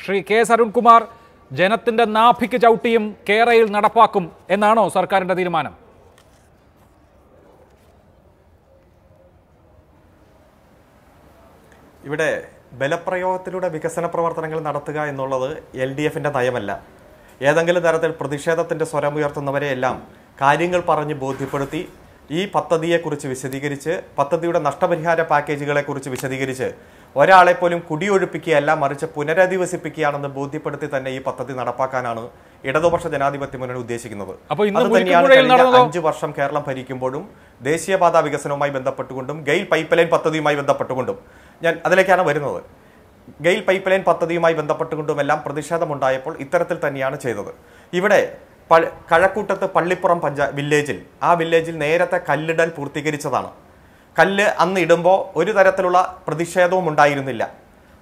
Shri K S Arunkumar ജനത്തിൻ്റെ നാഭിക്ക് ചവിട്ടിയും കേരയിൽ നടപ്പാക്കും എന്നാണോ സർക്കാരിൻ്റെ തീരുമാനം ഇവിടെ ബലപ്രയോഗത്തിലൂടെ വികസന പ്രവർത്തനങ്ങൾ നടത്തുക എന്നുള്ളത് എൽ ഡി എഫിൻ്റെ നയമല്ല ഏതെങ്കിലും തരത്തിൽ പ്രതിഷേധത്തിൻ്റെ സ്വരമുയർത്തുന്നവരെയെല്ലാം കാര്യങ്ങൾ പറഞ്ഞ് ബോധ്യപ്പെടുത്തി ഈ പദ്ധതിയെക്കുറിച്ച് വിശദീകരിച്ച് പദ്ധതിയുടെ നഷ്ടപരിഹാര പാക്കേജുകളെക്കുറിച്ച് വിശദീകരിച്ച് ഒരാളെ പോലും കുടിയൊഴിപ്പിക്കുകയല്ല മറിച്ച് പുനരധിവസിപ്പിക്കുകയാണെന്ന് ബോധ്യപ്പെടുത്തി തന്നെ ഈ പദ്ധതി നടപ്പാക്കാനാണ് ഇടതുപക്ഷ ജനാധിപത്യ മുന്നണി ഉദ്ദേശിക്കുന്നത് അഞ്ചു വർഷം കേരളം ഭരിക്കുമ്പോഴും ദേശീയപാത വികസനവുമായി ബന്ധപ്പെട്ടുകൊണ്ടും ഗെയിൽ പൈപ്പ് ലൈൻ പദ്ധതിയുമായി ബന്ധപ്പെട്ടുകൊണ്ടും ഞാൻ അതിലേക്കാണ് വരുന്നത് ഗെയിൽ പൈപ്പ് ലൈൻ പദ്ധതിയുമായി ബന്ധപ്പെട്ടുകൊണ്ടും എല്ലാം പ്രതിഷേധമുണ്ടായപ്പോൾ ഇത്തരത്തിൽ തന്നെയാണ് ചെയ്തത് ഇവിടെ കഴക്കൂട്ടത്ത് പള്ളിപ്പുറം പഞ്ചായ വില്ലേജിൽ ആ വില്ലേജിൽ നേരത്തെ കല്ലിടൽ പൂർത്തീകരിച്ചതാണ് കല്ല് അന്ന് ഇടുമ്പോൾ ഒരു തരത്തിലുള്ള പ്രതിഷേധവും ഉണ്ടായിരുന്നില്ല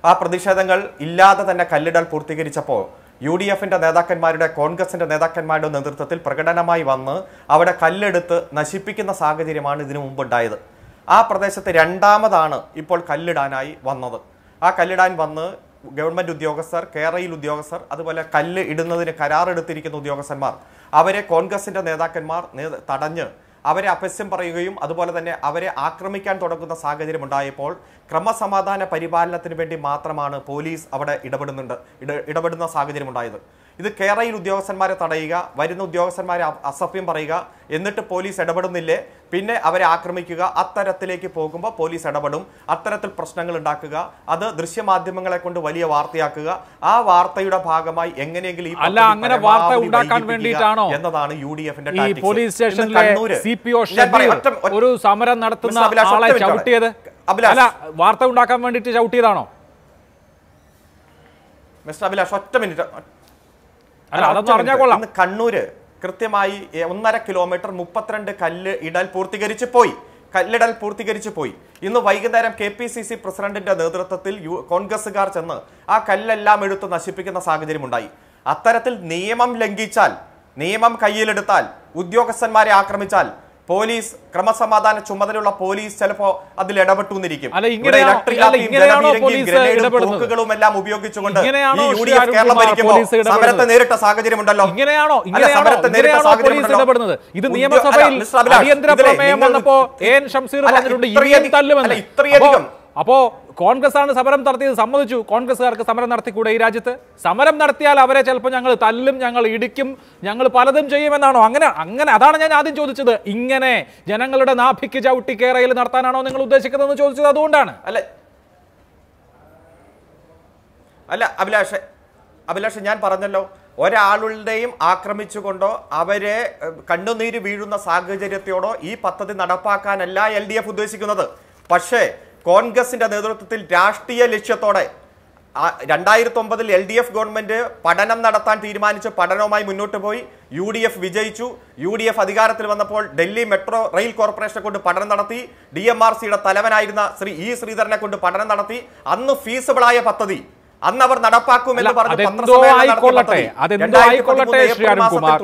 ആ പ്രതിഷേധങ്ങൾ ഇല്ലാതെ തന്നെ കല്ലിടൽ പൂർത്തീകരിച്ചപ്പോൾ യു ഡി എഫിൻ്റെ നേതാക്കന്മാരുടെ കോൺഗ്രസിൻ്റെ നേതാക്കന്മാരുടെ നേതൃത്വത്തിൽ പ്രകടനമായി വന്ന് അവിടെ കല്ലെടുത്ത് നശിപ്പിക്കുന്ന സാഹചര്യമാണ് ഇതിനു മുമ്പുണ്ടായത് ആ പ്രദേശത്ത് രണ്ടാമതാണ് ഇപ്പോൾ കല്ലിടാനായി വന്നത് ആ കല്ലിടാൻ വന്ന് ഗവൺമെൻറ് ഉദ്യോഗസ്ഥർ കേരളയിൽ ഉദ്യോഗസ്ഥർ അതുപോലെ കല്ല് ഇടുന്നതിന് കരാറെടുത്തിരിക്കുന്ന ഉദ്യോഗസ്ഥന്മാർ അവരെ കോൺഗ്രസിൻ്റെ നേതാക്കന്മാർ തടഞ്ഞ് അവരെ അപസ്യം പറയുകയും അതുപോലെ തന്നെ അവരെ ആക്രമിക്കാൻ തുടങ്ങുന്ന സാഹചര്യം ഉണ്ടായപ്പോൾ ക്രമസമാധാന പരിപാലനത്തിന് വേണ്ടി മാത്രമാണ് പോലീസ് അവിടെ ഇടപെടുന്നുണ്ട് ഇടപെടുന്ന സാഹചര്യം ഉണ്ടായത് ഇത് കേരയിൽ ഉദ്യോഗസ്ഥന്മാരെ തടയുക വരുന്ന ഉദ്യോഗസ്ഥന്മാരെ അസഭ്യം പറയുക എന്നിട്ട് പോലീസ് ഇടപെടുന്നില്ലേ പിന്നെ അവരെ ആക്രമിക്കുക അത്തരത്തിലേക്ക് പോകുമ്പോൾ പോലീസ് ഇടപെടും അത്തരത്തിൽ പ്രശ്നങ്ങൾ ഉണ്ടാക്കുക അത് ദൃശ്യമാധ്യമങ്ങളെ കൊണ്ട് വലിയ വാർത്തയാക്കുക ആ വാർത്തയുടെ ഭാഗമായി എങ്ങനെയെങ്കിലും അല്ല അങ്ങനെ വാർത്ത ഉണ്ടാക്കാൻ വേണ്ടിയിട്ടാണോ എന്നതാണ് യു ഡി എഫിന്റെ പോലീസ് സ്റ്റേഷനിലെ ഒരു സമരം നടത്തുന്ന ആളെ ചവിട്ടിയത് അല്ല വാർത്ത ഉണ്ടാക്കാൻ വേണ്ടിയിട്ട് ചവിട്ടിയതാണോ മിസ്റ്റർ അഭിലാഷ് ഒറ്റ മിനിറ്റ് കണ്ണൂര് കൃത്യമായി ഒന്നര കിലോമീറ്റർ മുപ്പത്തിരണ്ട് കല്ല് ഇടൽ പൂർത്തീകരിച്ച് പോയി കല്ലിടൽ പൂർത്തീകരിച്ചു പോയി ഇന്ന് വൈകുന്നേരം കെ പി സി സി പ്രസിഡന്റിന്റെ നേതൃത്വത്തിൽ യു കോൺഗ്രസുകാർ ചെന്ന് ആ കല്ലെല്ലാം എടുത്ത് നശിപ്പിക്കുന്ന സാഹചര്യമുണ്ടായി അത്തരത്തിൽ നിയമം ലംഘിച്ചാൽ നിയമം കയ്യിലെടുത്താൽ ഉദ്യോഗസ്ഥന്മാരെ ആക്രമിച്ചാൽ പോലീസ് ക്രമസമാധാന ചുമതലയുള്ള പോലീസ് ചിലപ്പോ അതിൽ ഇടപെട്ടുന്നിരിക്കും ഗ്രനേഡുകളും എല്ലാം ഉപയോഗിച്ചുകൊണ്ട് ഈ യു ഡി എഫ് കേരളം ഭരിക്കുമ്പോൾ സമരത്തെ നേരിട്ട സാഹചര്യം ഉണ്ടല്ലോ ഇങ്ങനെയാണോ ഇത് നിയമസഭയിൽ ഷംസീർ പറഞ്ഞിട്ടുണ്ട് ഇത്രയധികം അപ്പോ കോൺഗ്രസ് ആണ് സമരം നടത്തിയത് സമ്മതിച്ചു കോൺഗ്രസ്സുകാർക്ക് സമരം നടത്തിക്കൂടെ ഈ രാജ്യത്ത് സമരം നടത്തിയാൽ അവരെ ചിലപ്പോൾ ഞങ്ങൾ തല്ലും ഞങ്ങൾ ഇടിക്കും ഞങ്ങൾ പലതും ചെയ്യുമെന്നാണോ അങ്ങനെ അങ്ങനെ അതാണ് ഞാൻ ആദ്യം ചോദിച്ചത് ഇങ്ങനെ ജനങ്ങളുടെ നാഭിക്ക് ചവിട്ടി കേരയിൽ നടത്താനാണോ നിങ്ങൾ ഉദ്ദേശിക്കുന്നതെന്ന് ചോദിച്ചത് അതുകൊണ്ടാണ് അല്ല അല്ല അഭിലാഷ് അഭിലാഷ് ഞാൻ പറഞ്ഞല്ലോ ഒരാളുടെയും ആക്രമിച്ചുകൊണ്ടോ അവരെ കണ്ണുനീര് വീഴുന്ന സാഹചര്യത്തോടോ ഈ പദ്ധതി നടപ്പാക്കാനല്ല എൽ ഉദ്ദേശിക്കുന്നത് പക്ഷേ കോൺഗ്രസിന്റെ നേതൃത്വത്തിൽ രാഷ്ട്രീയ ലക്ഷ്യത്തോടെ രണ്ടായിരത്തി ഒമ്പതിൽ എൽ ഡി എഫ് ഗവൺമെന്റ് പഠനം നടത്താൻ തീരുമാനിച്ച പഠനവുമായി മുന്നോട്ട് പോയി യു ഡി എഫ് വിജയിച്ചു യു ഡി എഫ് അധികാരത്തിൽ വന്നപ്പോൾ ഡൽഹി മെട്രോ റെയിൽ കോർപ്പറേഷനെ കൊണ്ട് പഠനം നടത്തി ഡി എം ആർ സിയുടെ തലവനായിരുന്ന ശ്രീ ഇ ശ്രീധരനെ കൊണ്ട് പഠനം നടത്തി അന്ന് ഫീസിബിളായ പദ്ധതി അന്ന് അവർ നടപ്പാക്കും ശ്രീ അരുൺകുമാർ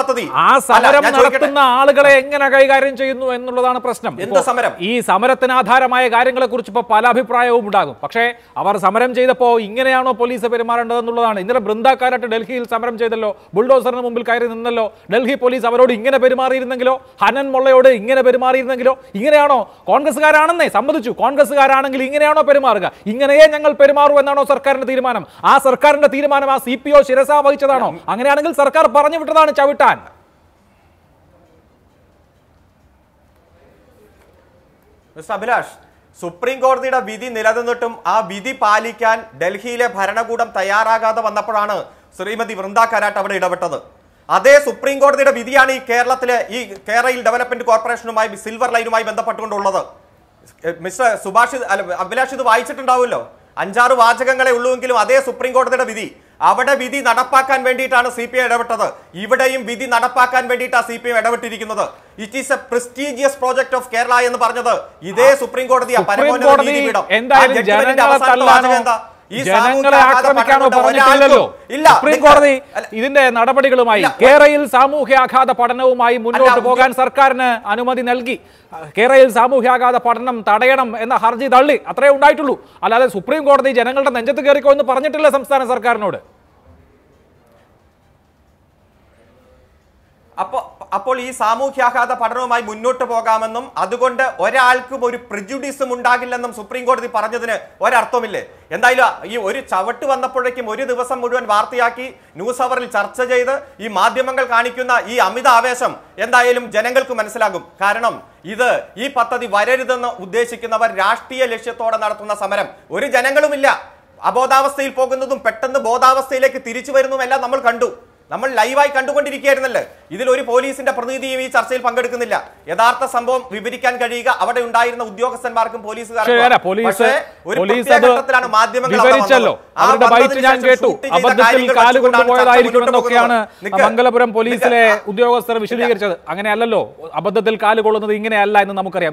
പദ്ധതി ആ സമരം നടത്തുന്ന ആളുകളെ എങ്ങനെ കൈകാര്യം ചെയ്യുന്നു എന്നുള്ളതാണ് പ്രശ്നം എന്ത് സമരം ഈ സമരത്തിന് ആധാരമായ കാര്യങ്ങളെ കുറിച്ച് ഇപ്പൊ പല അഭിപ്രായവും ഉണ്ടാകും പക്ഷേ അവർ സമരം ചെയ്തപ്പോൾ ഇങ്ങനെയാണോ പോലീസ് പെരുമാറേണ്ടത് എന്നുള്ളതാണ് ഇന്നലെ ബൃന്ദാക്കാരായിട്ട് ഡൽഹിയിൽ സമരം ചെയ്തല്ലോ ബുൾഡോസറിന് മുമ്പിൽ കയറി നിന്നല്ലോ ഡൽഹി പോലീസ് അവരോട് ഇങ്ങനെ പെരുമാറിയിരുന്നെങ്കിലോ ഹനൻ മൊള്ളയോട് ഇങ്ങനെ പെരുമാറിയിരുന്നെങ്കിലോ ഇങ്ങനെയാണോ കോൺഗ്രസ്സുകാരാണെന്നേ സമ്മതിച്ചു കോൺഗ്രസ്സുകാരാണെങ്കിൽ ഇങ്ങനെയാണോ പെരുമാറുക പെരുമാറുക ഇങ്ങനെയേ ഞങ്ങൾ പെരുമാറൂ എന്നാണോ സർക്കാരിന്റെ തീരുമാനം ആ സർക്കാരിന്റെ തീരുമാനം ആ സി പി ഒ ശിരസ വഹിച്ചതാണോ അങ്ങനെയാണെങ്കിൽ സർക്കാർ പറഞ്ഞു വിട്ടതാണ് ചവിട്ടാൻ അഭിലാഷ് സുപ്രീം കോടതിയുടെ വിധി നിലനിന്നിട്ടും ആ വിധി പാലിക്കാൻ ഡൽഹിയിലെ ഭരണകൂടം തയ്യാറാകാതെ വന്നപ്പോഴാണ് ശ്രീമതി വൃന്ദ കരാട്ട് അവിടെ ഇടപെട്ടത് അതേ സുപ്രീം കോടതിയുടെ വിധിയാണ് ഈ കേരളത്തിലെ ഈ കേരളയിൽ ഡെവലപ്മെന്റ് കോർപ്പറേഷനുമായി സിൽവർ ലൈനുമായി ബന്ധപ്പെട്ടുകൊണ്ടുള്ളത് മിസ്റ്റർ സുഭാഷ് അല്ല അഭിലാഷ് ഇത് വായിച്ചിട്ടുണ്ടാവുമല്ലോ അഞ്ചാറ് വാചകങ്ങളെ ഉള്ളൂവെങ്കിലും അതേ സുപ്രീം കോടതിയുടെ വിധി അവിടെ വിധി നടപ്പാക്കാൻ വേണ്ടിയിട്ടാണ് സി പി ഐ ഇടപെട്ടത് ഇവിടെയും വിധി നടപ്പാക്കാൻ വേണ്ടിയിട്ടാണ് സി പി ഐ ഇടപെട്ടിരിക്കുന്നത് it is a prestigious project of Kerala എന്ന് പറഞ്ഞത് ഇതേ സുപ്രീം കോടതിയാണ് പരമോന്നത നീതിപീഠം എന്താ ജനങ്ങളെ ആക്രമിക്കാനോ പറഞ്ഞിട്ടില്ലല്ലോ സുപ്രീം കോടതി ഇതിന്റെ നടപടികളുമായി കേരയിൽ സാമൂഹ്യാഘാത പഠനവുമായി മുന്നോട്ട് പോകാൻ സർക്കാരിന് അനുമതി നൽകി കേരയിൽ സാമൂഹ്യാഘാത പഠനം തടയണം എന്ന ഹർജി തള്ളി അത്രേ ഉണ്ടായിട്ടുള്ളൂ അല്ലാതെ സുപ്രീം കോടതി ജനങ്ങളുടെ നെഞ്ചത്ത് കയറിക്കോ എന്ന് പറഞ്ഞിട്ടില്ല സംസ്ഥാന സർക്കാരിനോട് അപ്പോൾ അപ്പോൾ ഈ സാമൂഹ്യാഘാത പഠനവുമായി മുന്നോട്ട് പോകാമെന്നും അതുകൊണ്ട് ഒരാൾക്കും ഒരു പ്രിജുഡീസും ഉണ്ടാകില്ലെന്നും സുപ്രീം കോടതി പറഞ്ഞതിന് ഒരർത്ഥമില്ലേ എന്തായാലും ഈ ഒരു ചവട്ട് വന്നപ്പോഴേക്കും ഒരു ദിവസം മുഴുവൻ വാർത്തയാക്കി ന്യൂസ് അവറിൽ ചർച്ച ചെയ്ത് ഈ മാധ്യമങ്ങൾ കാണിക്കുന്ന ഈ അമിത ആവേശം എന്തായാലും ജനങ്ങൾക്ക് മനസ്സിലാകും കാരണം ഇത് ഈ പദ്ധതി വരരുതെന്ന് ഉദ്ദേശിക്കുന്നവർ രാഷ്ട്രീയ ലക്ഷ്യത്തോടെ നടത്തുന്ന സമരം ഒരു ജനങ്ങളുമില്ല അബോധാവസ്ഥയിൽ പോകുന്നതും പെട്ടെന്ന് ബോധാവസ്ഥയിലേക്ക് തിരിച്ചു എല്ലാം നമ്മൾ കണ്ടു നമ്മൾ ലൈവായി കണ്ടുകൊണ്ടിരിക്കുകയായിരുന്നല്ലേ ഇതിൽ ഒരു പോലീസിന്റെ പ്രതിനിധിയും ഈ ചർച്ചയിൽ പങ്കെടുക്കുന്നില്ല യഥാർത്ഥ സംഭവം വിവരിക്കാൻ കഴിയുക അവിടെ ഉണ്ടായിരുന്ന ഉദ്യോഗസ്ഥന്മാർക്കും പോലീസുകാർക്കും മാധ്യമങ്ങളല്ലോ അവരുടെ ബൈറ്റ് ഞാൻ കേട്ടു അബദ്ധത്തിൽ മംഗലപുരം പോലീസിലെ ഉദ്യോഗസ്ഥർ വിശദീകരിച്ചത് അങ്ങനെയല്ലല്ലോ അബദ്ധത്തിൽ കാല് കൊള്ളുന്നത് ഇങ്ങനെയല്ല എന്ന് നമുക്കറിയാം